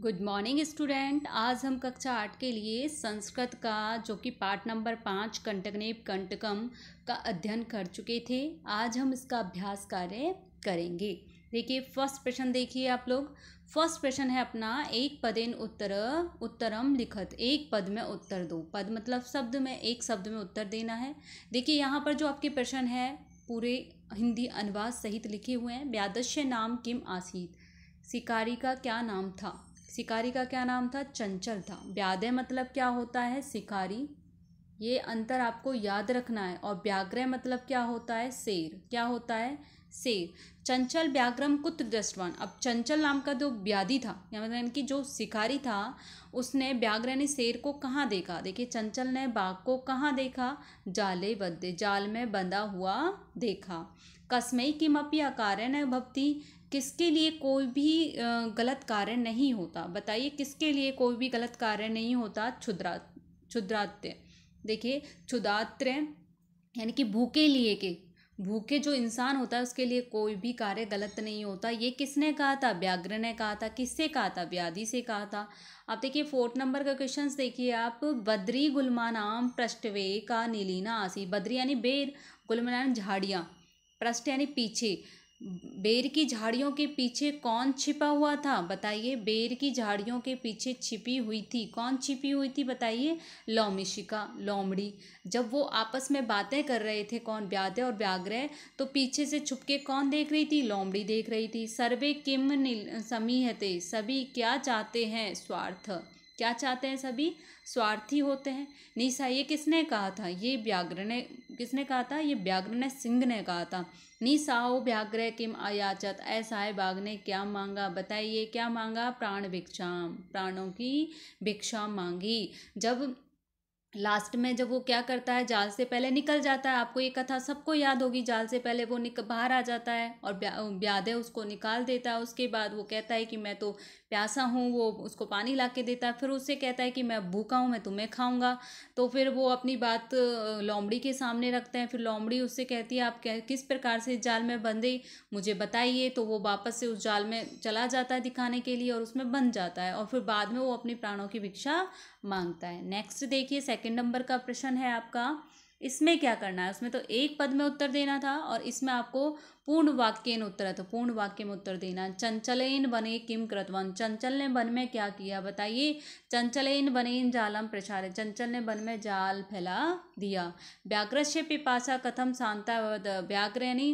good morning student आज हम कक्षा आठ के लिए संस्कृत का जो कि पार्ट नंबर पाँच कंटकनेप कंटकम का अध्ययन कर चुके थे आज हम इसका अभ्यास कार्य करेंगे देखिए फर्स्ट प्रश्न देखिए आप लोग फर्स्ट प्रश्न है अपना एक पदेन उत्तर उत्तरम लिखत एक पद में उत्तर दो पद मतलब शब्द में एक शब्द में उत्तर देना है देखिए यहाँ पर जो आपके प्रश्न है पूरे हिंदी अनुवाद सहित लिखे हुए हैं व्यादश्य नाम किम आसीत शिकारी का क्या नाम था शिकारी का क्या नाम था चंचल था व्याधे मतलब क्या होता है शिकारी ये अंतर आपको याद रखना है और व्याग्रह मतलब क्या होता है शेर क्या होता है शेर चंचल व्याग्रम कुत्र दृष्टवान अब चंचल नाम का जो व्याधि था या मतलब इनकी जो शिकारी था उसने व्याग्रह ने शेर को कहाँ देखा देखिए चंचल ने बाघ को कहाँ देखा जाले बद्दे जाल में बंधा हुआ देखा कस्मयी किमपी अकारण भक्ति किसके लिए कोई भी गलत कार्य नहीं होता बताइए किसके लिए कोई भी गलत कार्य नहीं होता क्षुद्रा क्षुद्रात्य देखिए क्षुदात्र यानी कि भूखे लिए के भूखे जो इंसान होता है उसके लिए कोई भी कार्य गलत नहीं होता ये किसने कहा था व्याघ्र ने कहा था किससे कहा था व्याधि से कहा था अब देखिए फोर्थ नंबर का क्वेश्चन देखिए आप बद्री गुलमा नाम पृष्ठवे का नीलीना आसी बद्री यानी बेर गुलमा नाम झाड़ियाँ पृष्ठ यानी पीछे बेर की झाड़ियों के पीछे कौन छिपा हुआ था बताइए बेर की झाड़ियों के पीछे छिपी हुई थी कौन छिपी हुई थी बताइए लौमिशिका लोमड़ी जब वो आपस में बातें कर रहे थे कौन व्याधे और व्याग्रह तो पीछे से छुप के कौन देख रही थी लोमड़ी देख रही थी सर्वे किम नील समीहते सभी क्या चाहते हैं स्वार्थ क्या चाहते हैं सभी स्वार्थी होते हैं निशा ये किसने कहा था ये व्याघ्र ने किसने कहा था ये व्याघ्र ने सिंह ने कहा था निसाओ व्याघ्र किम अयाचत ऐसा है बाघ ने क्या मांगा बताइए क्या मांगा प्राण भिक्षाम प्राणों की भिक्षा मांगी जब लास्ट में जब वो क्या करता है जाल से पहले निकल जाता है आपको ये कथा सबको याद होगी जाल से पहले वो निक बाहर आ जाता है और ब्यादे उसको निकाल देता है उसके बाद वो कहता है कि मैं तो प्यासा हूँ वो उसको पानी ला के देता है फिर उससे कहता है कि मैं भूखा हूँ मैं तुम्हें खाऊंगा तो फिर वो अपनी बात लोमड़ी के सामने रखते हैं फिर लोमड़ी उससे कहती है आप किस प्रकार से जाल में बंधे मुझे बताइए तो वो वापस से उस जाल में चला जाता है दिखाने के लिए और उसमें बंध जाता है और फिर बाद में वो अपने प्राणों की भिक्षा मांगता है नेक्स्ट देखिए सेकेंड सेकेंड नंबर का प्रश्न है आपका इसमें क्या करना है उसमें तो एक पद में उत्तर देना था और इसमें आपको पूर्ण वाक्यन उत्तर है तो पूर्ण वाक्य में उत्तर देना चंचलेन बने किम कृतवन चंचल ने बन में क्या किया बताइए चंचलेन इन जालम प्रचार चंचल ने बन में जाल फैला दिया से पिपाशा कथम शांता व्याग्रणी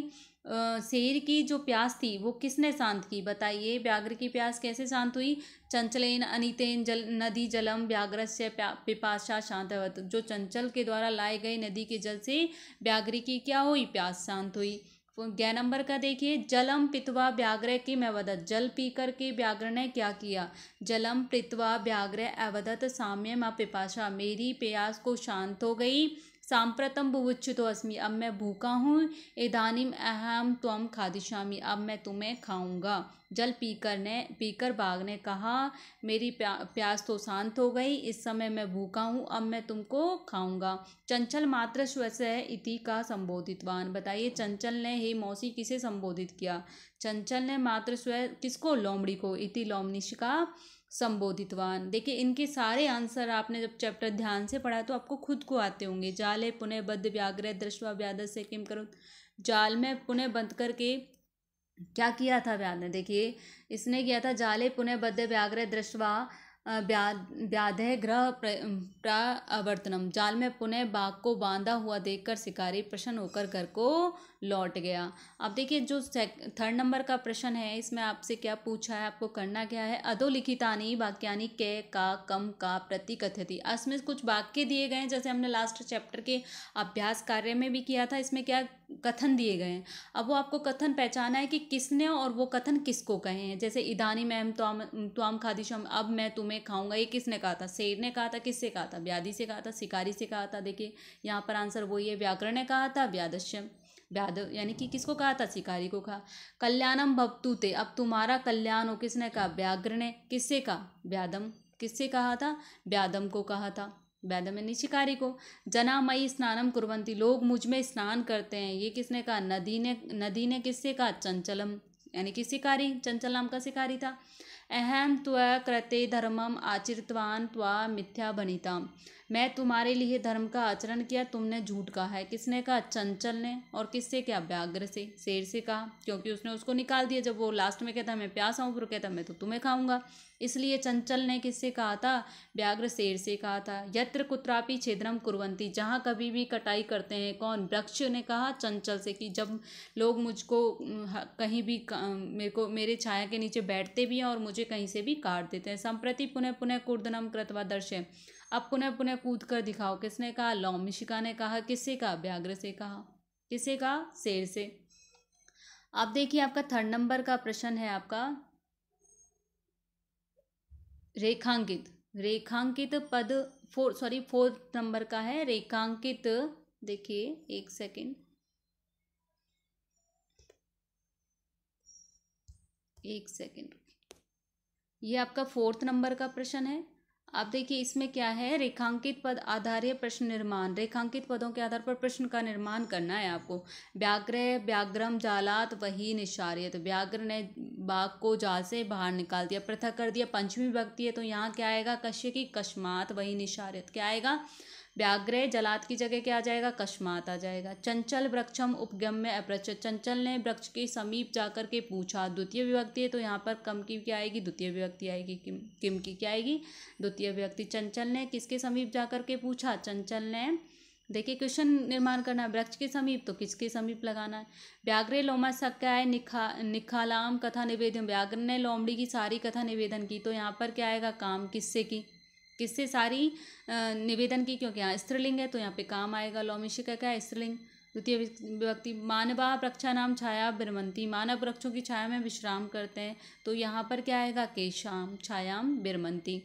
शेर की जो प्यास थी वो किसने शांत की बताइए व्याघ्र की प्यास कैसे शांत हुई चंचलेन अनितेन जल नदी जलम व्याघ्र से पिपाशा शांत जो चंचल के द्वारा लाए गए नदी के जल से व्याघ्र की क्या हुई प्यास शांत हुई ग्यारह नंबर का देखिए जलम पितवा व्याघ्र की मवदत जल पी करके व्याघ्र ने क्या किया जलम पितवा व्याघ्र अवदत साम्य म पिपाशा मेरी प्यास को शांत हो गई सांप्रतम साम्प्रतं बुभुक्षुतोऽस्मि अब मैं भूखा हूँ इधानीम अहम त्वम खादिशामी अब मैं तुम्हें खाऊंगा जल पीकर ने पीकर बाघ ने कहा मेरी प्या, प्यास तो शांत हो गई इस समय मैं भूखा हूँ अब मैं तुमको खाऊंगा चंचल मात्र श्वस इति का संबोधितवान बताइए चंचल ने हे मौसी किसे संबोधित किया चंचल ने मात्र स्व किसको लोमड़ी को इति लोमनिश का संबोधितवान देखिए इनके सारे आंसर आपने जब चैप्टर ध्यान से पढ़ा तो आपको खुद को आते होंगे जाले पुनः बद्ध व्याग्रह दृष्वा व्याद से किम करो जाल में पुनः बंद करके क्या किया था व्याद ने देखिए इसने किया था जाले पुनः बद्ध व्याग्रह दृष्वा व्याधे ग्रह प्रावर्तनम जाल में पुनः बाघ को बांधा हुआ देखकर शिकारी प्रश्न होकर घर को लौट गया अब देखिए जो थर्ड नंबर का प्रश्न है इसमें आपसे क्या पूछा है आपको करना क्या है अधोलिखितानी वाक्यानी के का कम का प्रतिकथिति इसमें कुछ वाक्य दिए गए हैं जैसे हमने लास्ट चैप्टर के अभ्यास कार्य में भी किया था इसमें क्या कथन दिए गए हैं अब वो आपको कथन पहचाना है कि किसने और वो कथन किसको कहे हैं जैसे इदानी मैम आम खादी खादिशम अब मैं तुम्हें खाऊंगा ये किसने कहा था शेर ने कहा था किससे कहा था व्याधि से कहा था शिकारी से कहा था देखिए यहाँ पर आंसर वही है व्याकरण ने कहा था व्यादश्यम व्याध यानी कि किसको कहा था शिकारी को कहा कल्याणम भवतुते अब तुम्हारा कल्याण हो किसने कहा व्याघ्र ने किससे कहा व्यादम किससे कहा था व्यादम को कहा था वेदमनि शिकारी को जना मई स्नानम कुरवंती लोग मुझ में स्नान करते हैं ये किसने कहा नदी ने नदी ने किससे कहा चंचलम यानी कि शिकारी चंचल नाम का शिकारी था अहम त्व कृत्य धर्मम आचरितवान त्वा मिथ्या बनीता मैं तुम्हारे लिए धर्म का आचरण किया तुमने झूठ कहा है किसने कहा चंचल ने और किससे क्या व्याग्र से शेर से कहा क्योंकि उसने उसको निकाल दिया जब वो लास्ट में कहता मैं प्यास हूँ फिर कहता मैं तो तुम्हें खाऊंगा इसलिए चंचल ने किससे कहा था व्याग्र शेर से कहा था यत्र कुत्रापि छेदनम कुरवंती जहाँ कभी भी कटाई करते हैं कौन वृक्ष ने कहा चंचल से कि जब लोग मुझको कहीं भी मेरे को मेरे छाया के नीचे बैठते भी हैं और मुझे मुझे कहीं से भी काट देते हैं संप्रति पुनः पुनः कूर्दनम कृतवा दर्शे अब पुनः पुनः कूद कर दिखाओ किसने कहा लौमिशिका ने कहा किससे कहा व्याघ्र से कहा किसे कहा शेर से आप देखिए आपका थर्ड नंबर का प्रश्न है आपका रेखांकित रेखांकित पद फोर सॉरी फोर्थ नंबर का है रेखांकित देखिए एक सेकेंड एक सेकेंड ये आपका फोर्थ नंबर का प्रश्न है आप देखिए इसमें क्या है रेखांकित पद आधारित प्रश्न निर्माण रेखांकित पदों के आधार पर प्रश्न का निर्माण करना है आपको व्याग्र व्याग्रम जालात वही निशारियत व्याग्र ने बाघ को जाल से बाहर निकाल दिया पृथक कर दिया पंचमी व्यक्ति है तो यहाँ क्या आएगा कश्य की कश्मात वही निशारियत क्या आएगा व्याग्रह जलात की जगह क्या आ जाएगा कस्मात आ जाएगा चंचल वृक्षम में अप्रच चंचल ने वृक्ष के समीप जाकर के पूछा द्वितीय विभक्ति है तो यहाँ पर कम की क्या आएगी द्वितीय विभक्ति आएगी किम किम की क्या आएगी द्वितीय विभक्ति चंचल ने किसके समीप जाकर के पूछा चंचल ने देखिए क्वेश्चन निर्माण करना वृक्ष के समीप तो किसके समीप लगाना है व्याघ्र लोमा सक्याय निखा निखालाम कथा निवेदन व्याघ्र ने लोमड़ी की सारी कथा निवेदन की तो यहाँ पर क्या आएगा काम किससे की किससे सारी निवेदन की क्योंकि यहाँ स्त्रीलिंग है तो यहाँ पे काम आएगा लौमिशिका का क्या स्त्रीलिंग द्वितीय विभक्ति मानवा वृक्षा नाम छाया बिरमंती मानव वृक्षों की छाया में विश्राम करते हैं तो यहाँ पर क्या आएगा केशाम छायाम बिरमंती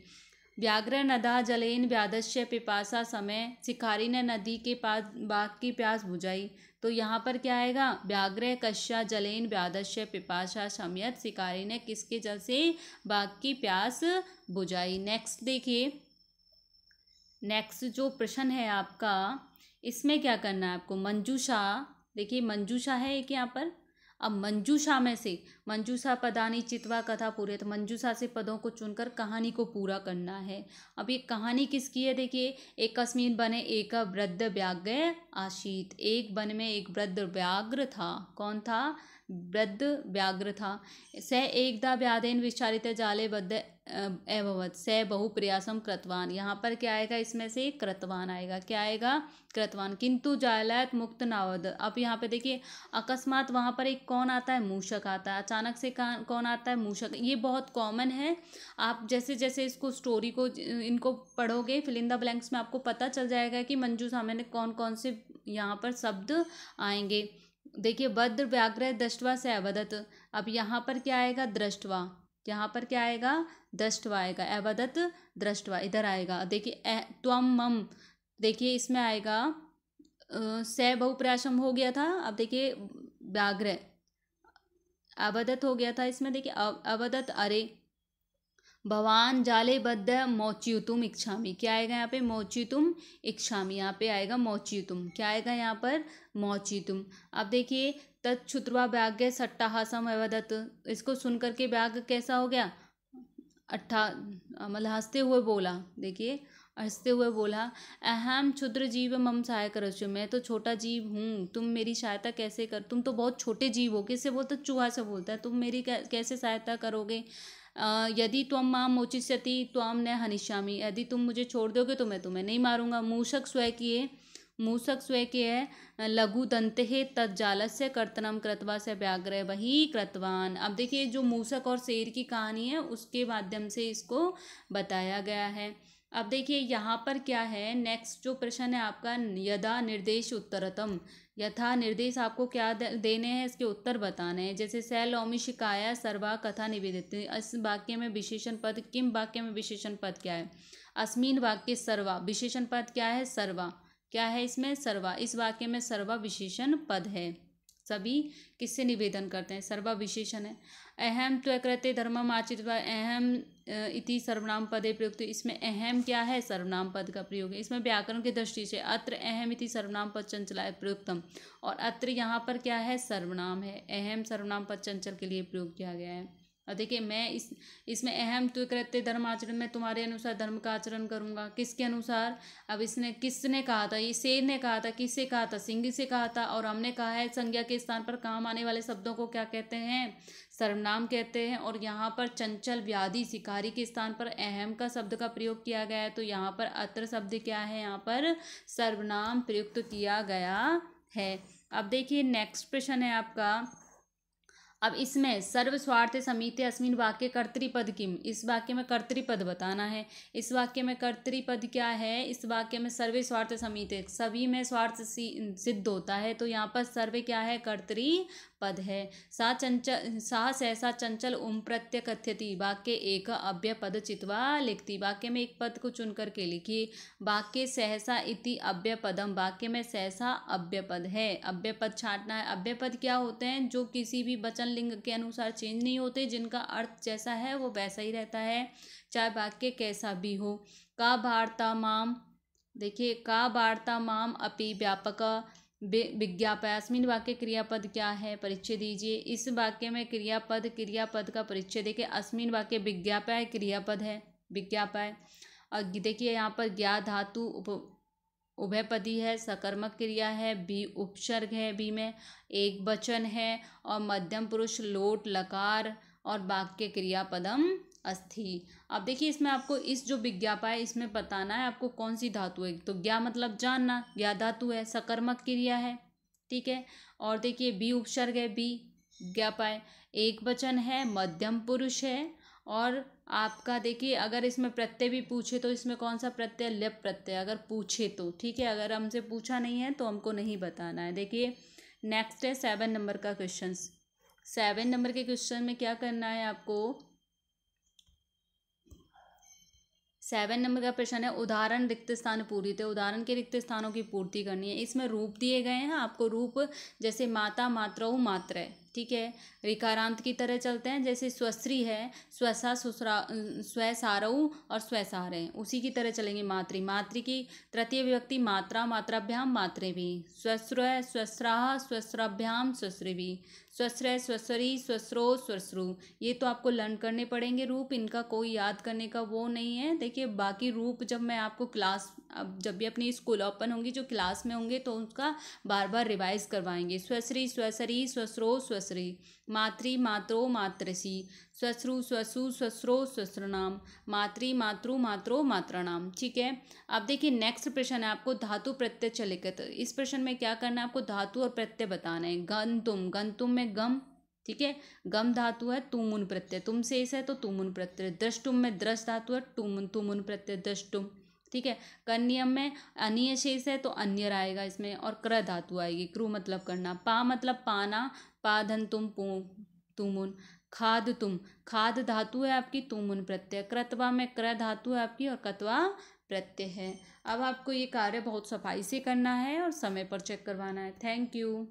नदा जलेन व्याधस्य पिपासा समय शिकारी ने नदी के पास बाघ की प्यास बुझाई तो यहाँ पर क्या आएगा व्याघ्र कश्या जलेन व्याधस्य पिपासा समयत शिकारी ने किसके जल से बाघ की प्यास बुझाई नेक्स्ट देखिए नेक्स्ट जो प्रश्न है आपका इसमें क्या करना है आपको मंजूषा देखिए मंजूषा है एक यहाँ पर अब मंजूषा में से मंजूषा पदानी चितवा कथा पूरे तो मंजूषा से पदों को चुनकर कहानी को पूरा करना है अब ये कहानी किसकी है देखिए एक कस्मीन बने एक वृद्ध व्याग्र आशीत एक बन में एक वृद्ध व्याग्र था कौन था वृद्ध व्याग्र था स एकदा व्याधेन विचारित जाले बद्ध अभवत स बहु प्रयासम कृतवान यहाँ पर क्या आएगा इसमें से कृतवान आएगा क्या आएगा कृतवान किंतु जालायत मुक्त नावद अब यहाँ पे देखिए अकस्मात वहाँ पर एक कौन आता है मूषक आता है अचानक से कौन आता है मूषक ये बहुत कॉमन है आप जैसे जैसे इसको स्टोरी को इनको पढ़ोगे फिलिंदा ब्लैंक्स में आपको पता चल जाएगा कि मंजू सामने कौन कौन से यहाँ पर शब्द आएंगे देखिए बद्र व्याग्रह दृष्टवा से अवदत अब यहाँ पर क्या आएगा दृष्टवा यहाँ पर क्या आएगा दृष्टवा आएगा अवदत दृष्टवा इधर आएगा देखिए त्वम मम देखिए इसमें आएगा स बहुप्राशम हो गया था अब देखिए व्याघ्र अवदत हो गया था इसमें देखिए अवदत अरे भवान जाले बद्ध मोच्युतुम इच्छामी क्या आएगा यहाँ पे मोच्युतुम इच्छामी यहाँ पे आएगा मोच्युतुम क्या आएगा यहाँ पर मोच्युतुम अब देखिए तत्शुत्वा व्याग्य सट्टाहासम अवदत इसको सुन करके व्याग कैसा हो गया अट्ठा मतलब हंसते हुए बोला देखिए हंसते हुए बोला अहम क्षुद्र जीव मम सहाय करो मैं तो छोटा जीव हूँ तुम मेरी सहायता कैसे कर तुम तो बहुत छोटे जीव हो किससे बोलते चूहा से बोलता है तुम मेरी कैसे सहायता करोगे यदि त्वम माम मोचिष्यति आम न हनिष्यामी यदि तुम मुझे छोड़ दोगे तो मैं तुम्हें नहीं मारूंगा मूषक स्वय किए मूषक स्वय के है लघु दंत है तत्जाल से कर्तनम कृतवा से व्याग्रह वही कृतवान अब देखिए जो मूषक और शेर की कहानी है उसके माध्यम से इसको बताया गया है अब देखिए यहाँ पर क्या है नेक्स्ट जो प्रश्न है आपका यदा निर्देश उत्तरतम यथा निर्देश आपको क्या देने हैं इसके उत्तर बताने हैं जैसे सेल शिकाया सर्वा कथा निवेदित इस वाक्य में विशेषण पद किम वाक्य में विशेषण पद क्या है अस्मिन वाक्य सर्वा विशेषण पद क्या है सर्वा क्या है इसमें सर्वा इस वाक्य में सर्वा विशेषण पद है सभी किससे निवेदन करते हैं सर्वा विशेषण है अहम तो कृत्य धर्म आचित अहम इति सर्वनाम पद प्रयुक्त इसमें अहम क्या है सर्वनाम पद का प्रयोग है इसमें व्याकरण की दृष्टि से अत्र अहम इति सर्वनाम पद चंचला प्रयुक्तम और अत्र यहाँ पर क्या है सर्वनाम है अहम सर्वनाम पद चंचल के लिए प्रयोग किया गया है और देखिए मैं इस इसमें अहम तो कृत्य धर्म आचरण में तुम्हारे अनुसार धर्म का आचरण करूँगा किसके अनुसार अब इसने किसने कहा था ये शेर ने कहा था किससे कहा था सिंह से कहा था और हमने कहा है संज्ञा के स्थान पर काम आने वाले शब्दों को क्या कहते हैं सर्वनाम कहते हैं और यहाँ पर चंचल व्याधि शिकारी के स्थान पर अहम का शब्द का प्रयोग किया गया है तो यहाँ पर अत्र शब्द क्या है यहाँ पर सर्वनाम प्रयुक्त किया गया है अब देखिए नेक्स्ट प्रश्न है आपका अब इसमें सर्व स्वार्थ समिति अस्मिन वाक्य कर्तृपद किम इस वाक्य में कर्तृपद बताना है इस वाक्य में कर्तृपद क्या है इस वाक्य में सर्वे स्वार्थ समिति सभी में स्वार्थ सिद्ध होता है तो यहाँ पर सर्वे क्या है कर्तरी पद है सा चंचल सा सहसा चंचल उम प्रत्य कथ्यति वाक्य एक अव्य पद चित्वा लिखती वाक्य में एक पद को चुन करके लिखिए वाक्य सहसा इति अव्य पदम वाक्य में सहसा अव्य पद है अव्य पद छाटना है अभ्य पद क्या होते हैं जो किसी भी वचन लिंग के अनुसार चेंज नहीं होते जिनका अर्थ जैसा है वो वैसा ही रहता है चाहे वाक्य कैसा भी हो का वार्ता माम देखिए का वार्ता माम अपि व्यापक विज्ञाप अस्मिन वाक्य क्रियापद क्या है परिचय दीजिए इस वाक्य में क्रियापद क्रियापद का परिचय देखिए अस्मिन वाक्य विज्ञापय क्रियापद है विज्ञापय और देखिए यहाँ पर ज्ञा धातु उप उभयपदी है सकर्मक क्रिया है बी उपसर्ग है बी में एक वचन है और मध्यम पुरुष लोट लकार और वाक्य क्रियापदम अस्थि अब देखिए इसमें आपको इस जो विज्ञापा है इसमें बताना है आपको कौन सी धातु है तो ज्ञा मतलब जानना ज्ञा धातु है सकर्मक क्रिया है ठीक है और देखिए बी उपसर्ग है बी ज्ञापाए एक वचन है मध्यम पुरुष है और आपका देखिए अगर इसमें प्रत्यय भी पूछे तो इसमें कौन सा प्रत्यय लिप प्रत्यय अगर पूछे तो ठीक है अगर हमसे पूछा नहीं है तो हमको नहीं बताना है देखिए नेक्स्ट है सेवन नंबर का क्वेश्चन सेवन नंबर के क्वेश्चन में क्या करना है आपको सेवन नंबर का प्रश्न है उदाहरण रिक्त स्थान पूरी थे तो उदाहरण के रिक्त स्थानों की पूर्ति करनी है इसमें रूप दिए गए हैं आपको रूप जैसे माता मातृ मात्र है ठीक है रिकारांत की तरह चलते हैं जैसे स्वश्री है स्वसा सुसरा स्वसारऊ और स्वसार है उसी की तरह चलेंगे मातृ मातृ की तृतीय विभक्ति मात्रा मात्राभ्याम मात्रे भी स्वस्र स्वस्राह स्वस्राभ्याम स्वस्र भी स्वस्र स्वस्वरी स्वस्रो स्वस्रु ये तो आपको लर्न करने पड़ेंगे रूप इनका कोई याद करने का वो नहीं है देखिए बाकी रूप जब मैं आपको क्लास अब जब भी अपनी स्कूल ओपन होंगी जो क्लास में होंगे तो उनका बार बार रिवाइज करवाएंगे स्वश्री स्वसरी स्वसरो स्वसरी मातृ मात्रो मातृसी स्वश्रु स्वसु स्वसरो स्वसरनाम मातृ मातृ मात्रो मातृणाम ठीक है अब देखिए नेक्स्ट प्रश्न है आपको धातु प्रत्यय चले तो इस प्रश्न में क्या करना है आपको धातु और प्रत्यय बताना है गंतुम गंतुम में गम ठीक है गम धातु है तुमुन प्रत्यय तुम से इस है तो तुमुन प्रत्यय दृष्टुम में दृष्ट धातु है तुमुन तुमुन प्रत्यय दृष्टुम ठीक है कन्यम में अन्य शेष है तो अन्य आएगा इसमें और क्र धातु आएगी क्रू मतलब करना पा मतलब पाना पाधन तुम पू तुमुन खाद तुम खाद धातु है आपकी तुमुन प्रत्यय कृतवा में क्र धातु है आपकी और कतवा प्रत्यय है अब आपको ये कार्य बहुत सफाई से करना है और समय पर चेक करवाना है थैंक यू